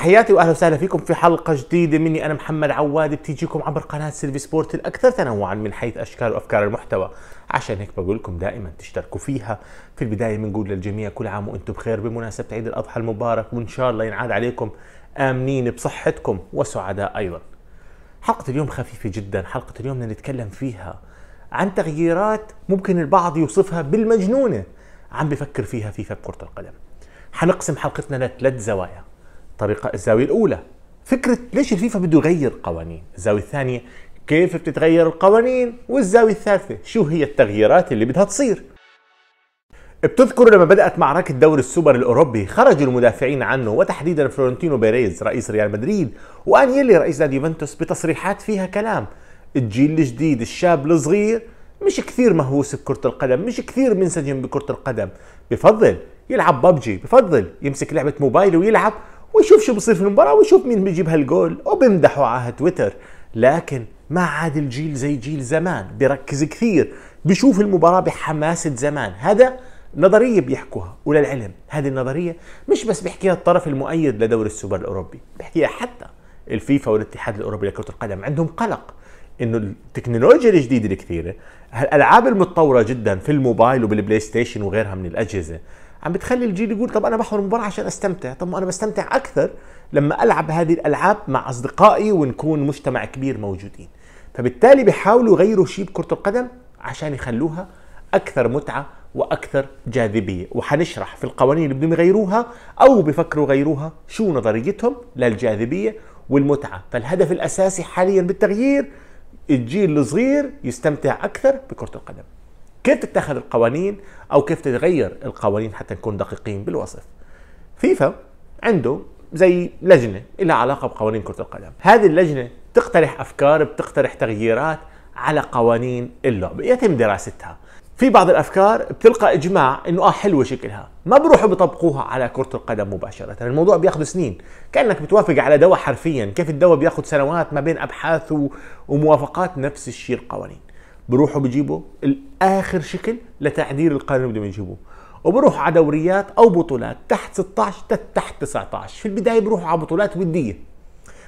تحياتي واهلا وسهلا فيكم في حلقه جديده مني انا محمد عواد بتيجيكم عبر قناه سيلفي سبورت الاكثر تنوعا من حيث اشكال وافكار المحتوى عشان هيك بقول لكم دائما تشتركوا فيها في البدايه بنقول للجميع كل عام وانتم بخير بمناسبه عيد الاضحى المبارك وان شاء الله ينعاد عليكم امنين بصحتكم وسعداء ايضا حلقه اليوم خفيفه جدا حلقه اليوم بدنا نتكلم فيها عن تغييرات ممكن البعض يوصفها بالمجنونه عم بفكر فيها فيفا بكره القدم حنقسم حلقتنا لثلاث زوايا طريقه الزاويه الاولى فكره ليش الفيفا بده يغير قوانين الزاويه الثانيه كيف بتتغير القوانين والزاويه الثالثه شو هي التغييرات اللي بدها تصير بتذكروا لما بدأت معركة دوري السوبر الأوروبي خرج المدافعين عنه وتحديدا فلورنتينو بيريز رئيس ريال مدريد وأنيلي رئيس نادي يوفنتوس بتصريحات فيها كلام الجيل الجديد الشاب الصغير مش كثير مهووس بكرة القدم مش كثير منسجم بكرة القدم بفضل يلعب ببجي بفضل يمسك لعبة موبايل ويلعب ويشوف شو بصير في المباراه ويشوف مين بيجيب هالجول وبمدحوا على تويتر لكن ما عاد الجيل زي جيل زمان بيركز كثير بشوف المباراه بحماسه زمان هذا نظرية بيحكوها وللعلم هذه النظرية مش بس بيحكيها الطرف المؤيد لدوري السوبر الأوروبي بيحكيها حتى الفيفا والاتحاد الأوروبي لكرة القدم عندهم قلق انه التكنولوجيا الجديده الكثيره هالالعاب المتطوره جدا في الموبايل وبالبلاي ستيشن وغيرها من الاجهزه عم بتخلي الجيل يقول طب انا بحضر مباراه عشان استمتع طب ما انا بستمتع اكثر لما العب هذه الالعاب مع اصدقائي ونكون مجتمع كبير موجودين فبالتالي بيحاولوا يغيروا شيء بكره القدم عشان يخلوها اكثر متعه واكثر جاذبيه وحنشرح في القوانين اللي بدهم يغيروها او بفكروا يغيروها شو نظريتهم للجاذبيه والمتعه فالهدف الاساسي حاليا بالتغيير الجيل الصغير يستمتع اكثر بكره القدم كيف تتخذ القوانين او كيف تتغير القوانين حتى نكون دقيقين بالوصف فيفا عنده زي لجنه لها علاقه بقوانين كره القدم هذه اللجنه تقترح افكار بتقترح تغييرات على قوانين اللعبه يتم دراستها في بعض الافكار بتلقى اجماع انه اه حلوه شكلها ما بروحوا بيطبقوها على كره القدم مباشره الموضوع بياخذ سنين كانك بتوافق على دواء حرفيا كيف الدواء بياخذ سنوات ما بين ابحاث وموافقات نفس الشيء القوانين بروحوا بجيبوا الاخر شكل لتعديل القانون اللي بدهم يجيبوه وبروح على دوريات او بطولات تحت 16 تحت 19 في البدايه بروحوا على بطولات وديه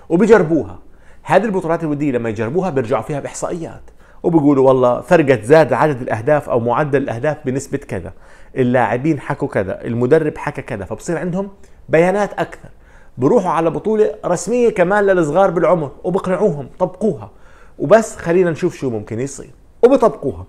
وبجربوها هذه البطولات الوديه لما يجربوها بيرجعوا فيها باحصائيات وبيقولوا والله فرقت زاد عدد الاهداف او معدل الاهداف بنسبه كذا اللاعبين حكوا كذا المدرب حكى كذا فبصير عندهم بيانات اكثر بروحوا على بطوله رسميه كمان للصغار بالعمر وبقنعوهم طبقوها وبس خلينا نشوف شو ممكن يصير وبطبقوها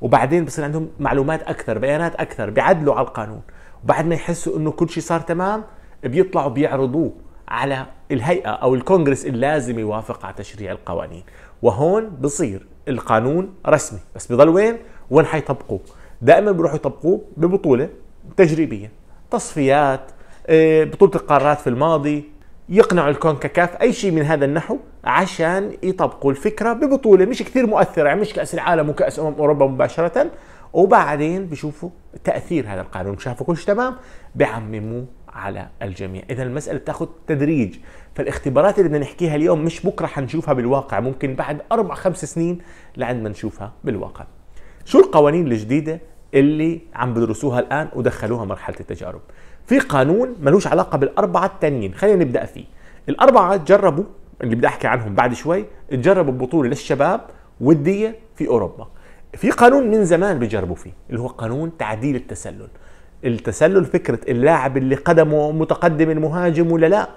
وبعدين بصير عندهم معلومات اكثر بيانات اكثر بيعدلوا على القانون وبعد ما يحسوا انه كل شيء صار تمام بيطلعوا بيعرضوه على الهيئه او الكونغرس اللازم يوافق على تشريع القوانين وهون بصير القانون رسمي بس بضل وين وين حيطبقوه دائما بيروحوا يطبقوه ببطوله تجريبيه تصفيات آه، بطوله القارات في الماضي يقنعوا الكونكاكاف اي شيء من هذا النحو عشان يطبقوا الفكره ببطوله مش كثير مؤثره يعني مش كاس العالم وكاس امم اوروبا مباشره وبعدين بشوفوا تاثير هذا القانون شافوا كلش تمام بعمموه على الجميع اذا المساله بتاخذ تدريج فالاختبارات اللي بدنا نحكيها اليوم مش بكره حنشوفها بالواقع ممكن بعد اربع خمس سنين لعند ما نشوفها بالواقع شو القوانين الجديده اللي عم بدرسوها الان ودخلوها مرحله التجارب في قانون ملوش علاقه بالاربعه التانيين خلينا نبدا فيه الاربعه جربوا اللي بدي احكي عنهم بعد شوي تجربوا بطوله للشباب وديه في اوروبا في قانون من زمان بجربوا فيه اللي هو قانون تعديل التسلل التسلل فكره اللاعب اللي قدمه متقدم المهاجم ولا لا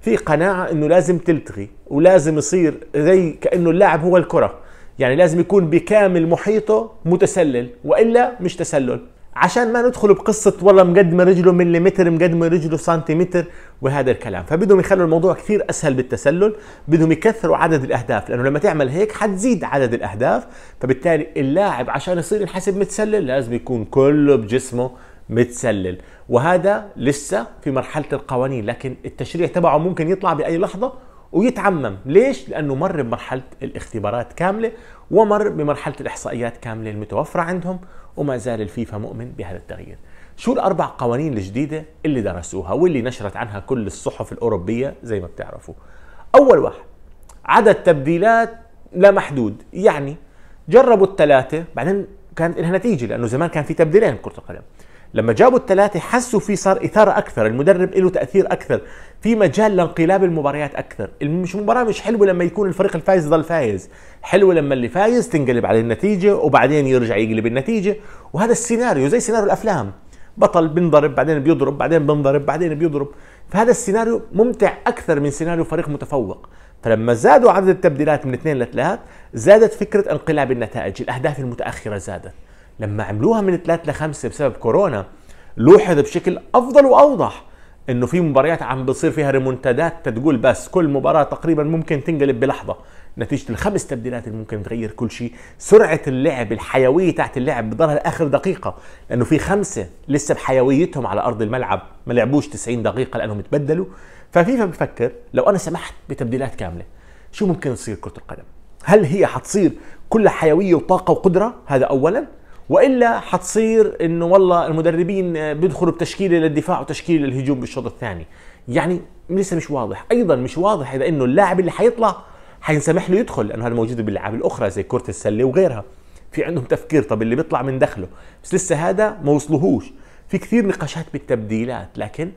في قناعه انه لازم تلتغي ولازم يصير زي كانه اللاعب هو الكره يعني لازم يكون بكامل محيطه متسلل والا مش تسلل عشان ما ندخل بقصة والله مقدم رجله مليمتر مقدم رجله سنتيمتر وهذا الكلام فبدهم يخلوا الموضوع كثير أسهل بالتسلل بدهم يكثروا عدد الأهداف لأنه لما تعمل هيك حتزيد عدد الأهداف فبالتالي اللاعب عشان يصير ينحسب متسلل لازم يكون كله بجسمه متسلل وهذا لسه في مرحلة القوانين لكن التشريع تبعه ممكن يطلع بأي لحظة ويتعمم ليش؟ لأنه مر بمرحلة الاختبارات كاملة ومر بمرحلة الإحصائيات كاملة المتوفرة عندهم وما زال الفيفا مؤمن بهذا التغيير شو الأربع قوانين الجديدة اللي درسوها واللي نشرت عنها كل الصحف الأوروبية زي ما بتعرفوا أول واحد عدد تبديلات لا محدود يعني جربوا الثلاثة بعدين كانت لها نتيجة لأنه زمان كان في تبديلين كرة القدم لما جابوا الثلاثه حسوا في صار اثاره اكثر المدرب له تاثير اكثر في مجال لانقلاب المباريات اكثر مش المباراه مش حلوه لما يكون الفريق الفايز ضل فايز حلوه لما اللي فايز تنقلب عليه النتيجه وبعدين يرجع يقلب النتيجه وهذا السيناريو زي سيناريو الافلام بطل بنضرب بعدين بيضرب بعدين بنضرب بعدين بيضرب فهذا السيناريو ممتع اكثر من سيناريو فريق متفوق فلما زادوا عدد التبديلات من اثنين لثلاث زادت فكره انقلاب النتائج الاهداف المتاخره زادت لما عملوها من 3 ل 5 بسبب كورونا لوحظ بشكل افضل واوضح انه في مباريات عم بصير فيها ريمونتادات تقول بس كل مباراه تقريبا ممكن تنقلب بلحظه نتيجه الخمس تبديلات اللي ممكن تغير كل شيء سرعه اللعب الحيويه تاعت اللعب بضلها لاخر دقيقه لانه في خمسه لسه بحيويتهم على ارض الملعب ما لعبوش 90 دقيقه لانهم تبدلوا ففيفا بفكر لو انا سمحت بتبديلات كامله شو ممكن يصير كره القدم هل هي حتصير كلها حيويه وطاقه وقدره هذا اولا والا حتصير انه والله المدربين بيدخلوا بتشكيله للدفاع وتشكيله للهجوم بالشوط الثاني يعني لسه مش واضح ايضا مش واضح اذا انه اللاعب اللي حيطلع حينسمح له يدخل لانه هذا موجود بالالعاب الاخرى زي كره السله وغيرها في عندهم تفكير طب اللي بيطلع من دخله بس لسه هذا ما وصلوهوش في كثير نقاشات بالتبديلات لكن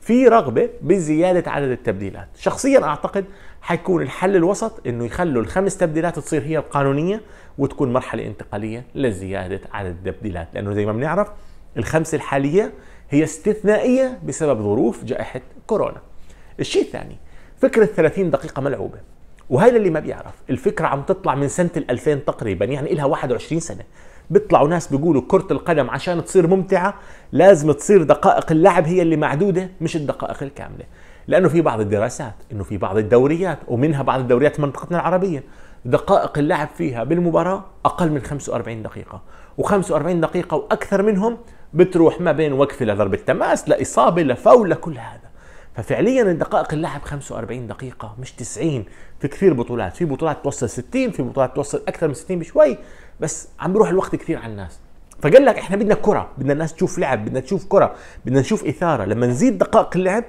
في رغبه بزياده عدد التبديلات شخصيا اعتقد حيكون الحل الوسط انه يخلوا الخمس تبديلات تصير هي القانونيه وتكون مرحله انتقاليه لزياده عدد التبديلات لانه زي ما بنعرف الخمسه الحاليه هي استثنائيه بسبب ظروف جائحه كورونا الشيء الثاني فكره 30 دقيقه ملعوبه وهي اللي ما بيعرف الفكره عم تطلع من سنه 2000 تقريبا يعني لها 21 سنه بيطلعوا ناس بيقولوا كرة القدم عشان تصير ممتعة لازم تصير دقائق اللعب هي اللي معدودة مش الدقائق الكاملة لانه في بعض الدراسات انه في بعض الدوريات ومنها بعض الدوريات منطقتنا العربيه دقائق اللعب فيها بالمباراه اقل من 45 دقيقه و45 دقيقه واكثر منهم بتروح ما بين وقفه لضربه تماس لاصابه لفاول لكل هذا ففعليا الدقائق اللعب 45 دقيقة مش 90 في كثير بطولات، في بطولات توصل 60 في بطولات توصل أكثر من 60 بشوي بس عم بيروح الوقت كثير على الناس. فقال لك احنا بدنا كرة، بدنا الناس تشوف لعب، بدنا تشوف كرة، بدنا نشوف إثارة، لما نزيد دقائق اللعب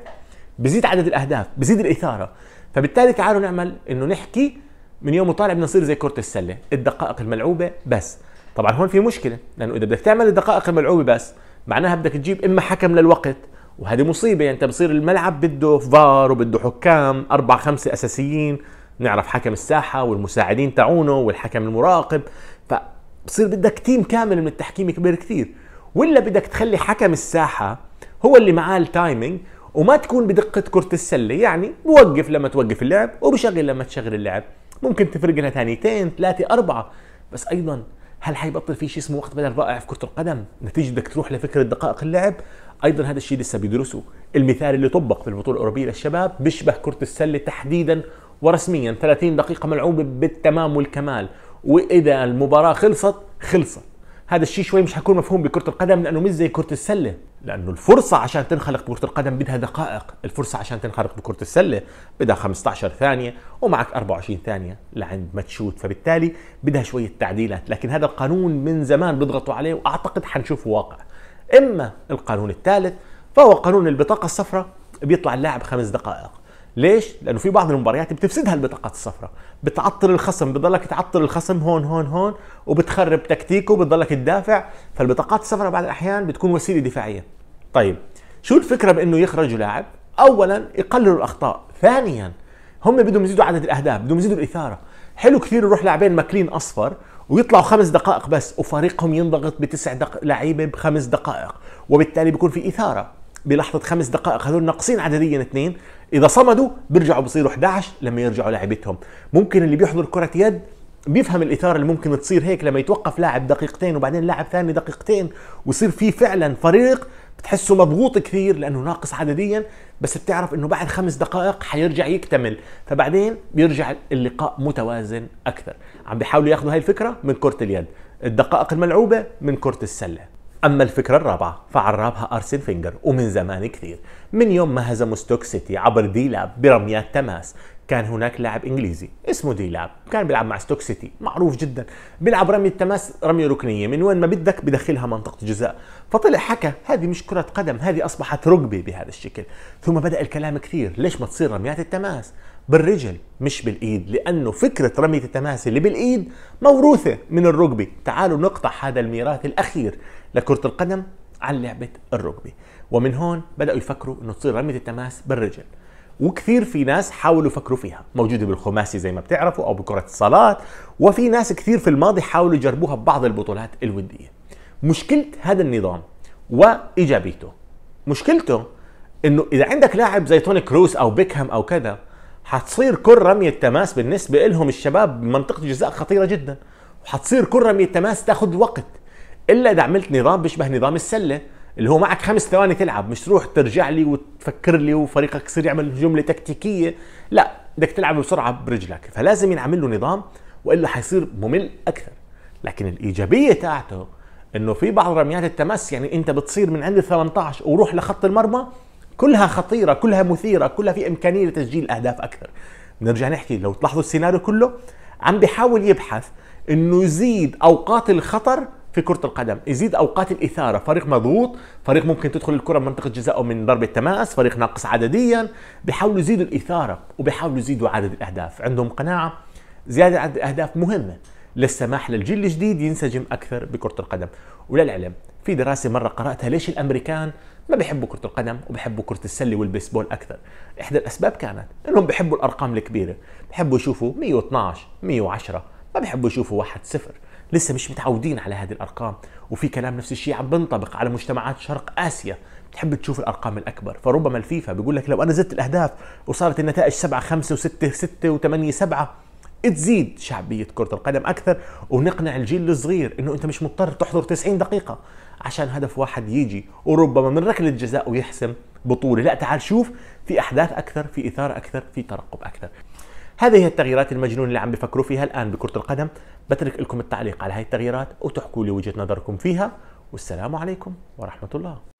بزيد عدد الاهداف بزيد الاثاره فبالتالي تعالوا نعمل انه نحكي من يوم وطالع بدنا نصير زي كره السله الدقائق الملعوبه بس طبعا هون في مشكله لانه اذا بدك تعمل الدقائق الملعوبه بس معناها بدك تجيب اما حكم للوقت وهذه مصيبه يعني انت بصير الملعب بده فار وبده حكام اربع خمسه اساسيين نعرف حكم الساحه والمساعدين تاعونه والحكم المراقب فبصير بدك تيم كامل من التحكيم كبير كثير ولا بدك تخلي حكم الساحه هو اللي معاه التايمينج وما تكون بدقه كره السله يعني بوقف لما توقف اللعب وبشغل لما تشغل اللعب ممكن تفرق لها ثانيتين ثلاثه اربعه بس ايضا هل حيبطل في شيء اسمه وقت بدل رائع في كره القدم نتيجه بدك تروح لفكره دقائق اللعب ايضا هذا الشيء لسه بيدرسوا المثال اللي طبق في البطوله الاوروبيه للشباب بيشبه كره السله تحديدا ورسميا 30 دقيقه ملعوبه بالتمام والكمال واذا المباراه خلصت خلصت هذا الشيء شوي مش حيكون مفهوم بكره القدم لانه مش زي كره السله لانه الفرصه عشان تنخلق بكره القدم بدها دقائق الفرصه عشان تنخلق بكره السله بدها 15 ثانيه ومعك 24 ثانيه لعند ما تشوت فبالتالي بدها شويه تعديلات لكن هذا القانون من زمان بيضغطوا عليه واعتقد حنشوفه واقع اما القانون الثالث فهو قانون البطاقه الصفراء بيطلع اللاعب خمس دقائق ليش؟ لانه في بعض المباريات بتفسدها البطاقات الصفراء، بتعطل الخصم، بضلك تعطل الخصم هون هون هون وبتخرب تكتيكه، بتضلك تدافع، فالبطاقات الصفراء بعض الاحيان بتكون وسيله دفاعيه. طيب، شو الفكره بانه يخرجوا لاعب؟ اولا يقللوا الاخطاء، ثانيا هم بدهم يزيدوا عدد الاهداف، بدهم يزيدوا الاثاره، حلو كثير يروح لاعبين ماكلين اصفر ويطلعوا خمس دقائق بس وفريقهم ينضغط بتسع دق... لعيبه بخمس دقائق، وبالتالي بيكون في اثاره، بلحظه خمس دقائق هذول ناقصين عدديا اثنين اذا صمدوا بيرجعوا بصيروا 11 لما يرجعوا لعبتهم ممكن اللي بيحضر كره يد بيفهم الاثاره اللي ممكن تصير هيك لما يتوقف لاعب دقيقتين وبعدين لاعب ثاني دقيقتين ويصير في فعلا فريق بتحسه مضغوط كثير لانه ناقص عدديا بس بتعرف انه بعد خمس دقائق حيرجع يكتمل فبعدين بيرجع اللقاء متوازن اكثر عم بيحاولوا ياخذوا هاي الفكره من كره اليد الدقائق الملعوبه من كره السله أما الفكرة الرابعة فعرابها أرسن فينجر ومن زمان كثير من يوم ما هزموا ستوك سيتي عبر دي لاب برميات تماس كان هناك لاعب انجليزي اسمه دي لاب كان بيلعب مع ستوك سيتي معروف جدا بيلعب رمي التماس رمية ركنية من وين ما بدك بدخلها منطقة جزاء فطلع حكى هذه مش كرة قدم هذه أصبحت ركبة بهذا الشكل ثم بدأ الكلام كثير ليش ما تصير رميات التماس بالرجل مش بالايد لانه فكره رميه التماس اللي بالايد موروثه من الركبي تعالوا نقطع هذا الميراث الاخير لكره القدم عن لعبه الركبي ومن هون بداوا يفكروا انه تصير رميه التماس بالرجل وكثير في ناس حاولوا يفكروا فيها موجودة بالخماسي زي ما بتعرفوا أو بكرة الصالات وفي ناس كثير في الماضي حاولوا يجربوها ببعض البطولات الودية مشكلة هذا النظام وإيجابيته مشكلته انه اذا عندك لاعب زي توني كروس او بيكهام او كذا حتصير كل رمية تماس بالنسبة لهم الشباب منطقة الجزاء خطيرة جدا وحتصير كل رمية تماس تاخذ وقت إلا إذا عملت نظام بيشبه نظام السلة اللي هو معك خمس ثواني تلعب مش تروح ترجع لي وتفكر لي وفريقك يصير يعمل جملة تكتيكية لا بدك تلعب بسرعة برجلك فلازم ينعمل له نظام وإلا حيصير ممل أكثر لكن الإيجابية تاعته انه في بعض رميات التماس يعني انت بتصير من عند ال 18 وروح لخط المرمى كلها خطيره كلها مثيره كلها في امكانيه لتسجيل اهداف اكثر بنرجع نحكي لو تلاحظوا السيناريو كله عم بيحاول يبحث انه يزيد اوقات الخطر في كرة القدم يزيد أوقات الإثارة فريق مضغوط فريق ممكن تدخل الكرة من منطقة جزائه من ضربة تماس فريق ناقص عدديا بيحاولوا يزيدوا الإثارة وبيحاولوا يزيدوا عدد الأهداف عندهم قناعة زيادة عدد الأهداف مهمة للسماح للجيل الجديد ينسجم أكثر بكرة القدم وللعلم في دراسة مرة قرأتها ليش الأمريكان ما بيحبوا كرة القدم وبيحبوا كرة السلة والبيسبول أكثر إحدى الأسباب كانت إنهم بيحبوا الأرقام الكبيرة بيحبوا يشوفوا 112 110 ما بيحبوا يشوفوا 1-0 لسه مش متعودين على هذه الأرقام وفي كلام نفس الشيء عم بنطبق على مجتمعات شرق آسيا بتحب تشوف الارقام الاكبر فربما الفيفا بيقول لك لو انا زدت الاهداف وصارت النتائج 7 5 و6 6 و8 7 تزيد شعبيه كره القدم اكثر ونقنع الجيل الصغير انه انت مش مضطر تحضر 90 دقيقه عشان هدف واحد يجي وربما من ركله جزاء ويحسم بطوله لا تعال شوف في احداث اكثر في اثاره اكثر في ترقب اكثر هذه هي التغييرات المجنونة اللي عم بفكروا فيها الآن بكرة القدم بترك لكم التعليق على هذه التغييرات وتحكوا لي وجهة نظركم فيها والسلام عليكم ورحمة الله